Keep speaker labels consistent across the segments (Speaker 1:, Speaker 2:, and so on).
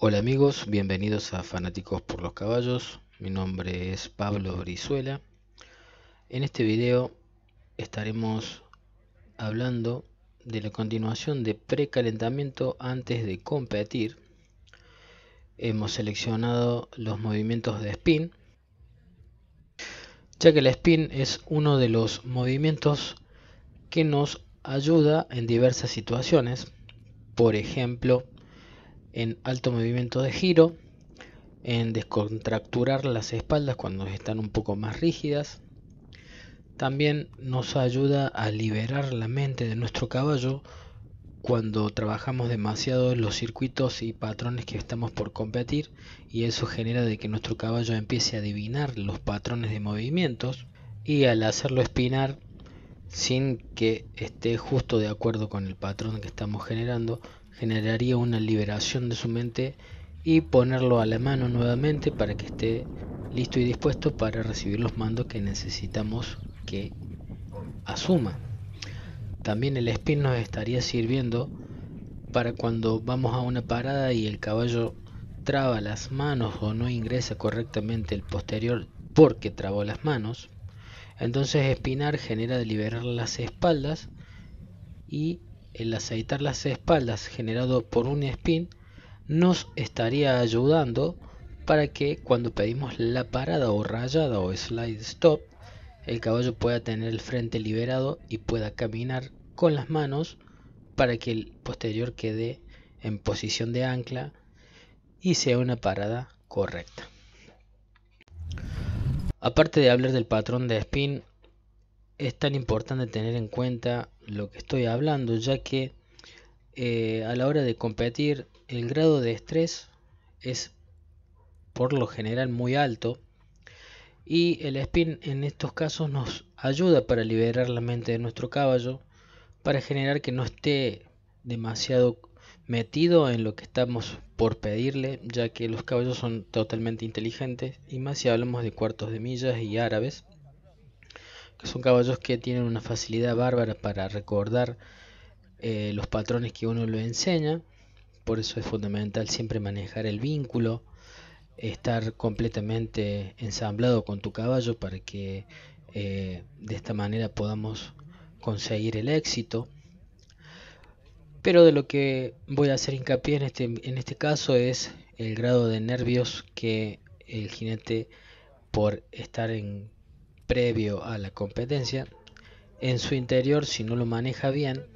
Speaker 1: Hola amigos, bienvenidos a Fanáticos por los Caballos. Mi nombre es Pablo Brizuela. En este video estaremos hablando de la continuación de precalentamiento antes de competir. Hemos seleccionado los movimientos de spin, ya que el spin es uno de los movimientos que nos ayuda en diversas situaciones. Por ejemplo, en alto movimiento de giro, en descontracturar las espaldas cuando están un poco más rígidas. También nos ayuda a liberar la mente de nuestro caballo cuando trabajamos demasiado los circuitos y patrones que estamos por competir y eso genera de que nuestro caballo empiece a adivinar los patrones de movimientos y al hacerlo espinar sin que esté justo de acuerdo con el patrón que estamos generando generaría una liberación de su mente y ponerlo a la mano nuevamente para que esté listo y dispuesto para recibir los mandos que necesitamos que asuma. También el spin nos estaría sirviendo para cuando vamos a una parada y el caballo traba las manos o no ingresa correctamente el posterior porque trabó las manos. Entonces espinar genera liberar las espaldas y el aceitar las espaldas generado por un spin nos estaría ayudando para que cuando pedimos la parada o rayada o slide stop el caballo pueda tener el frente liberado y pueda caminar con las manos para que el posterior quede en posición de ancla y sea una parada correcta. Aparte de hablar del patrón de spin, es tan importante tener en cuenta lo que estoy hablando, ya que eh, a la hora de competir el grado de estrés es por lo general muy alto y el spin en estos casos nos ayuda para liberar la mente de nuestro caballo, para generar que no esté demasiado metido en lo que estamos por pedirle, ya que los caballos son totalmente inteligentes y más si hablamos de cuartos de millas y árabes son caballos que tienen una facilidad bárbara para recordar eh, los patrones que uno le enseña, por eso es fundamental siempre manejar el vínculo, estar completamente ensamblado con tu caballo para que eh, de esta manera podamos conseguir el éxito. Pero de lo que voy a hacer hincapié en este, en este caso es el grado de nervios que el jinete por estar en previo a la competencia, en su interior, si no lo maneja bien,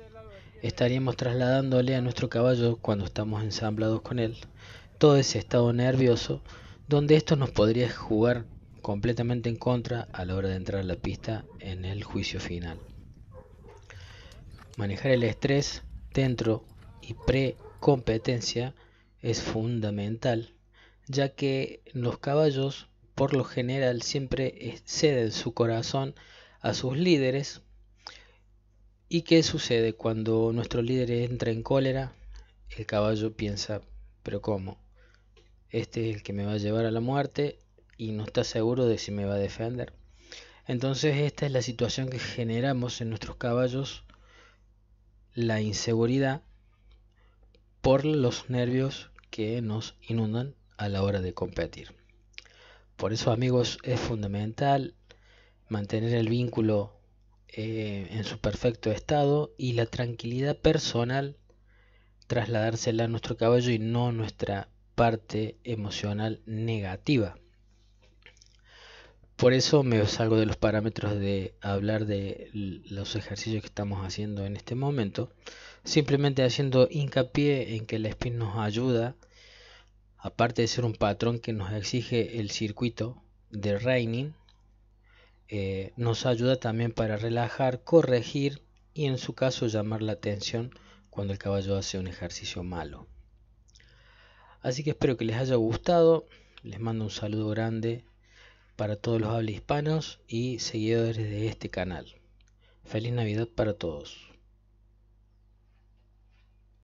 Speaker 1: estaríamos trasladándole a nuestro caballo cuando estamos ensamblados con él todo ese estado nervioso donde esto nos podría jugar completamente en contra a la hora de entrar a la pista en el juicio final. Manejar el estrés dentro y pre-competencia es fundamental ya que los caballos por lo general siempre eh, ceden su corazón a sus líderes. ¿Y qué sucede cuando nuestro líder entra en cólera? El caballo piensa, pero ¿cómo? Este es el que me va a llevar a la muerte y no está seguro de si me va a defender. Entonces esta es la situación que generamos en nuestros caballos, la inseguridad por los nervios que nos inundan a la hora de competir. Por eso, amigos, es fundamental mantener el vínculo eh, en su perfecto estado y la tranquilidad personal trasladársela a nuestro caballo y no nuestra parte emocional negativa. Por eso me salgo de los parámetros de hablar de los ejercicios que estamos haciendo en este momento, simplemente haciendo hincapié en que el spin nos ayuda aparte de ser un patrón que nos exige el circuito de Reining, eh, nos ayuda también para relajar, corregir y en su caso llamar la atención cuando el caballo hace un ejercicio malo. Así que espero que les haya gustado, les mando un saludo grande para todos los habla hispanos y seguidores de este canal. Feliz Navidad para todos.